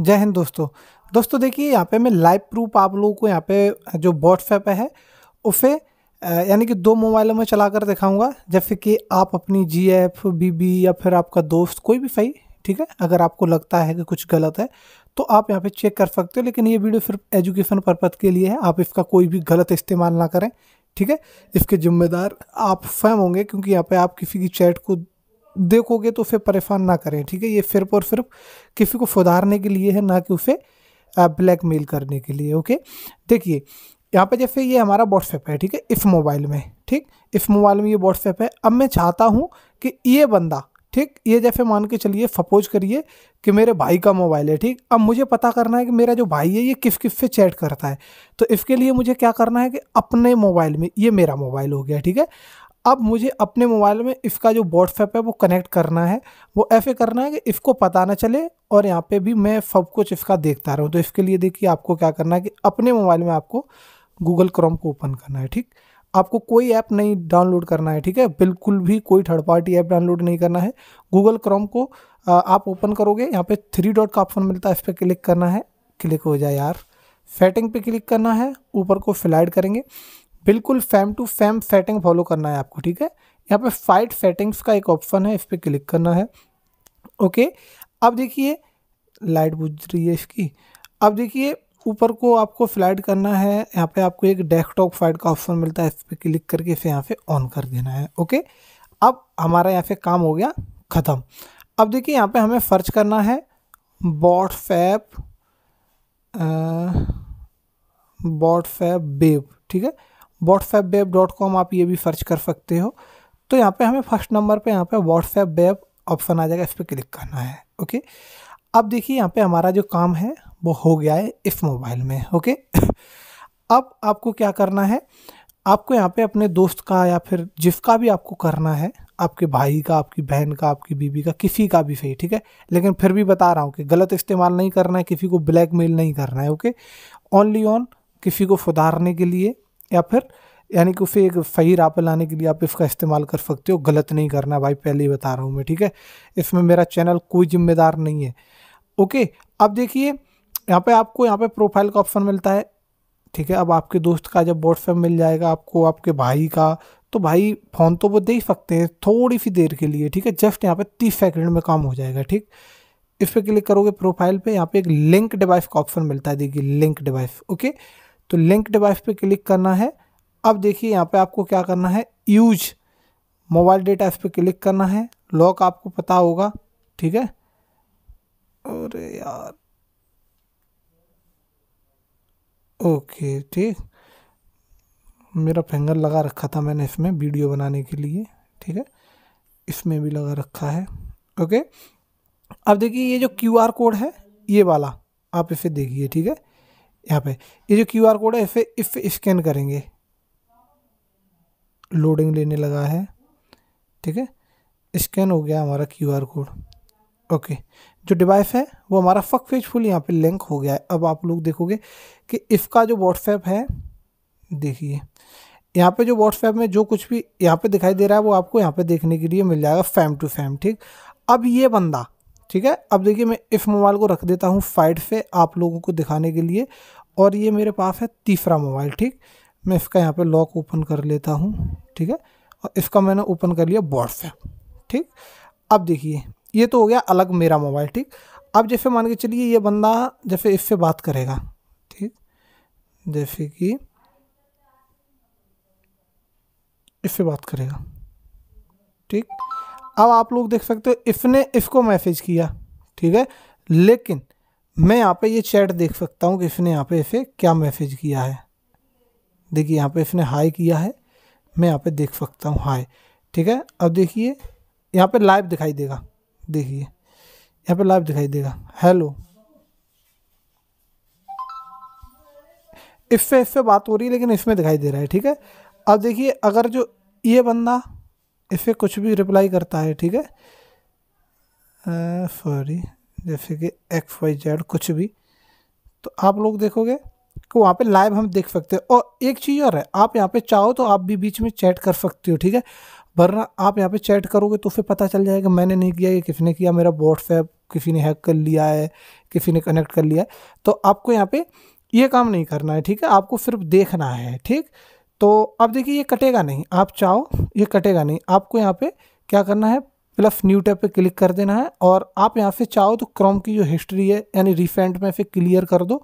जय हिंद दोस्तों दोस्तों देखिए यहाँ पे मैं लाइव प्रूफ आप लोगों को यहाँ पे जो व्हाट्सएप है उसे यानी कि दो मोबाइलों में चला कर दिखाऊँगा जैसे कि आप अपनी जी एफ बी बी या फिर आपका दोस्त कोई भी सही ठीक है अगर आपको लगता है कि कुछ गलत है तो आप यहाँ पे चेक कर सकते हो लेकिन ये वीडियो सिर्फ एजुकेशन पर्पज़ के लिए है आप इसका कोई भी गलत इस्तेमाल ना करें ठीक है इसके जिम्मेदार आप फैम होंगे क्योंकि यहाँ पे आप किसी की चैट को देखोगे तो उसे परेशान ना करें ठीक है ये सिर्फ और सिर्फ किसी को सुधारने के लिए है ना कि उसे ब्लैकमेल करने के लिए ओके देखिए यहाँ पे जैसे ये हमारा व्हाट्सएप है ठीक है इस मोबाइल में ठीक इस मोबाइल में ये व्हाट्सएप है अब मैं चाहता हूँ कि ये बंदा ठीक ये जैसे मान के चलिए सपोज करिए कि मेरे भाई का मोबाइल है ठीक अब मुझे पता करना है कि मेरा जो भाई है ये किस किस से चैट करता है तो इसके लिए मुझे क्या करना है कि अपने मोबाइल में ये मेरा मोबाइल हो गया ठीक है अब मुझे अपने मोबाइल में इसका जो व्हाट्सएप है वो कनेक्ट करना है वो ऐसे करना है कि इसको पता ना चले और यहाँ पे भी मैं सब कुछ इसका देखता रहूँ तो इसके लिए देखिए आपको क्या करना है कि अपने मोबाइल में आपको गूगल क्रोम को ओपन करना है ठीक आपको कोई ऐप नहीं डाउनलोड करना है ठीक है बिल्कुल भी कोई थर्ड पार्टी ऐप डाउनलोड नहीं करना है गूगल क्रोम को आप ओपन करोगे यहाँ पे थ्री डॉट का ऑप्शन मिलता है इस पर क्लिक करना है क्लिक हो जाए यार सेटिंग पे क्लिक करना है ऊपर को स्लाइड करेंगे बिल्कुल fam to fam setting follow करना है आपको ठीक है यहाँ पे फाइट सेटिंग्स का एक ऑप्शन है इस पर क्लिक करना है ओके अब देखिए लाइट बुझ रही है इसकी अब देखिए ऊपर को आपको स्लाइड करना है यहाँ पे आपको एक डेस्कटॉप फाइट का ऑप्शन मिलता है इस पर क्लिक करके इसे यहाँ से ऑन कर देना है ओके अब हमारा यहाँ से काम हो गया ख़त्म अब देखिए यहाँ पे हमें सर्च करना है बॉट फैप बेब ठीक है व्हाट्सएप वेब डॉट कॉम आप ये भी सर्च कर सकते हो तो यहाँ पे हमें फर्स्ट नंबर पे यहाँ पे व्हाट्सएप वेब ऑप्शन आ जाएगा इस पर क्लिक करना है ओके अब देखिए यहाँ पे हमारा जो काम है वो हो गया है इस मोबाइल में ओके अब आपको क्या करना है आपको यहाँ पे अपने दोस्त का या फिर जिसका भी आपको करना है आपके भाई का आपकी बहन का आपकी बीबी का किसी का भी सही ठीक है लेकिन फिर भी बता रहा हूँ कि गलत इस्तेमाल नहीं करना है किसी को ब्लैकमेल नहीं करना है ओके ओनली ऑन किसी को सुधारने के लिए या फिर यानी कि उसे एक सही राह पर लाने के लिए आप इसका इस्तेमाल कर सकते हो गलत नहीं करना भाई पहले ही बता रहा हूँ मैं ठीक है इसमें मेरा चैनल कोई जिम्मेदार नहीं है ओके अब देखिए यहाँ पे आपको यहाँ पे प्रोफाइल का ऑप्शन मिलता है ठीक है अब आपके दोस्त का जब व्हाट्सएप मिल जाएगा आपको आपके भाई का तो भाई फ़ोन तो वो दे ही सकते हैं थोड़ी सी देर के लिए ठीक है जस्ट यहाँ पे तीस सेकंड में काम हो जाएगा ठीक इस पर क्लिक करोगे प्रोफाइल पे यहाँ पे एक लिंक डिवाइस का ऑप्शन मिलता है देखिए लिंक डिवाइस ओके तो लिंक डिवाइस पे क्लिक करना है अब देखिए यहाँ पे आपको क्या करना है यूज मोबाइल डेटा इस पर क्लिक करना है लॉक आपको पता होगा ठीक है अरे यार ओके ठीक मेरा फिंगर लगा रखा था मैंने इसमें वीडियो बनाने के लिए ठीक है इसमें भी लगा रखा है ओके अब देखिए ये जो क्यू आर कोड है ये वाला आप इसे देखिए ठीक है यहाँ पे ये जो क्यू आर कोड है इसे इफ स्कैन करेंगे लोडिंग लेने लगा है ठीक है स्कैन हो गया हमारा क्यू आर कोड ओके जो डिवाइस है वो हमारा फक फेज फुल यहाँ पे लिंक हो गया है अब आप लोग देखोगे कि इसका जो व्हाट्सएप है देखिए यहाँ पे जो व्हाट्सएप में जो कुछ भी यहाँ पे दिखाई दे रहा है वो आपको यहाँ पे देखने के लिए मिल जाएगा फैम टू फैम ठीक अब ये बंदा ठीक है अब देखिए मैं इस मोबाइल को रख देता हूँ फाइट से आप लोगों को दिखाने के लिए और ये मेरे पास है तीसरा मोबाइल ठीक मैं इसका यहाँ पे लॉक ओपन कर लेता हूँ ठीक है और इसका मैंने ओपन कर लिया व्हाट्सएप ठीक अब देखिए ये तो हो गया अलग मेरा मोबाइल ठीक अब जैसे मान के चलिए ये बंदा जैसे इससे बात करेगा ठीक जैसे कि इससे बात करेगा ठीक अब आप लोग देख सकते हो इसने इसको मैसेज किया ठीक है लेकिन मैं यहाँ पे ये चैट देख सकता हूँ कि इसने यहाँ पे इसे क्या मैसेज किया है देखिए यहाँ पे इसने हाई किया है मैं यहाँ पे देख सकता हूँ हाई ठीक है अब देखिए यहाँ पे लाइव दिखाई देगा देखिए यहाँ पे लाइव दिखाई देगा हेलो इससे इससे बात हो रही है लेकिन इसमें दिखाई दे रहा है ठीक है अब देखिए अगर जो ये बंदा इससे कुछ भी रिप्लाई करता है ठीक है सॉरी जैसे कि एक्स वाई जेड कुछ भी तो आप लोग देखोगे कि वहाँ पे लाइव हम देख सकते हैं और एक चीज़ और है आप यहाँ पे चाहो तो आप भी बीच में चैट कर सकते हो ठीक है वरना आप यहाँ पे चैट करोगे तो फिर पता चल जाएगा मैंने नहीं किया ये किसने किया मेरा व्हाट्सएप किसी ने हैक कर लिया है किसी ने कनेक्ट कर लिया है तो आपको यहाँ पे ये काम नहीं करना है ठीक है आपको सिर्फ देखना है ठीक तो अब देखिए ये कटेगा नहीं आप चाहो ये कटेगा नहीं आपको यहाँ पे क्या करना है प्लस न्यू टैब पे क्लिक कर देना है और आप यहाँ से चाहो तो क्रोम की जो हिस्ट्री है यानी रिसेंट में से क्लियर कर दो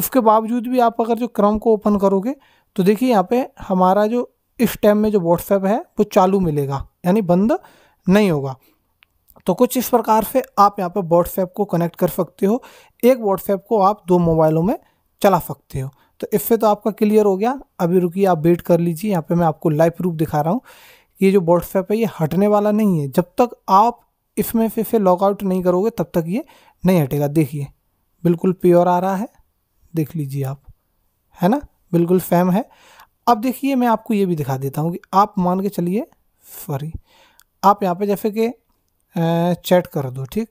उसके बावजूद भी आप अगर जो क्रोम को ओपन करोगे तो देखिए यहाँ पे हमारा जो इस टैब में जो व्हाट्सएप है वो चालू मिलेगा यानी बंद नहीं होगा तो कुछ इस प्रकार से आप यहाँ पर व्हाट्सएप को कनेक्ट कर सकते हो एक व्हाट्सएप को आप दो मोबाइलों में चला सकते हो तो इससे तो आपका क्लियर हो गया अभी रुकिए आप वेट कर लीजिए यहाँ पे मैं आपको लाइव प्रूफ दिखा रहा हूँ ये जो व्हाट्सएप है ये हटने वाला नहीं है जब तक आप इसमें से इसे लॉगआउट नहीं करोगे तब तक ये नहीं हटेगा देखिए बिल्कुल प्योर आ रहा है देख लीजिए आप है ना बिल्कुल फैम है अब देखिए मैं आपको ये भी दिखा देता हूँ कि आप मान के चलिए सॉरी आप यहाँ पे जैसे कि चैट कर दो ठीक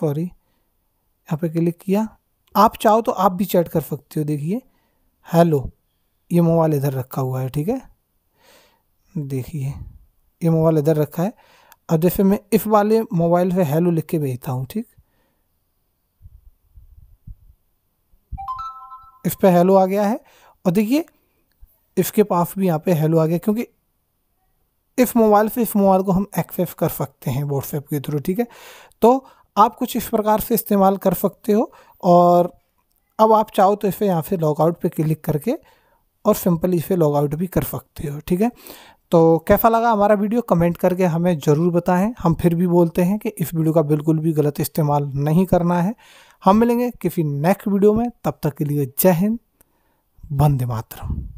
सॉरी यहाँ पे क्लिक किया आप चाहो तो आप भी चैट कर सकते हो देखिए हेलो ये मोबाइल इधर रखा हुआ है ठीक है देखिए ये मोबाइल इधर रखा है अब जैसे मैं इस वाले मोबाइल से हेलो लिख के भेजता हूँ ठीक इस पर हेलो आ गया है और देखिए इसके पास भी यहाँ पे हेलो आ गया क्योंकि इस मोबाइल से इस मोबाइल को हम एक्सेस कर सकते हैं व्हाट्सएप के थ्रू ठीक है तो आप कुछ इस प्रकार से इस्तेमाल कर सकते हो और अब आप चाहो तो इसे यहाँ से लॉगआउट पे क्लिक करके और सिंपली इसे लॉगआउट भी कर सकते हो ठीक है तो कैसा लगा हमारा वीडियो कमेंट करके हमें ज़रूर बताएं हम फिर भी बोलते हैं कि इस वीडियो का बिल्कुल भी गलत इस्तेमाल नहीं करना है हम मिलेंगे किसी नेक्स्ट वीडियो में तब तक के लिए जय हिंद वंदे मातरम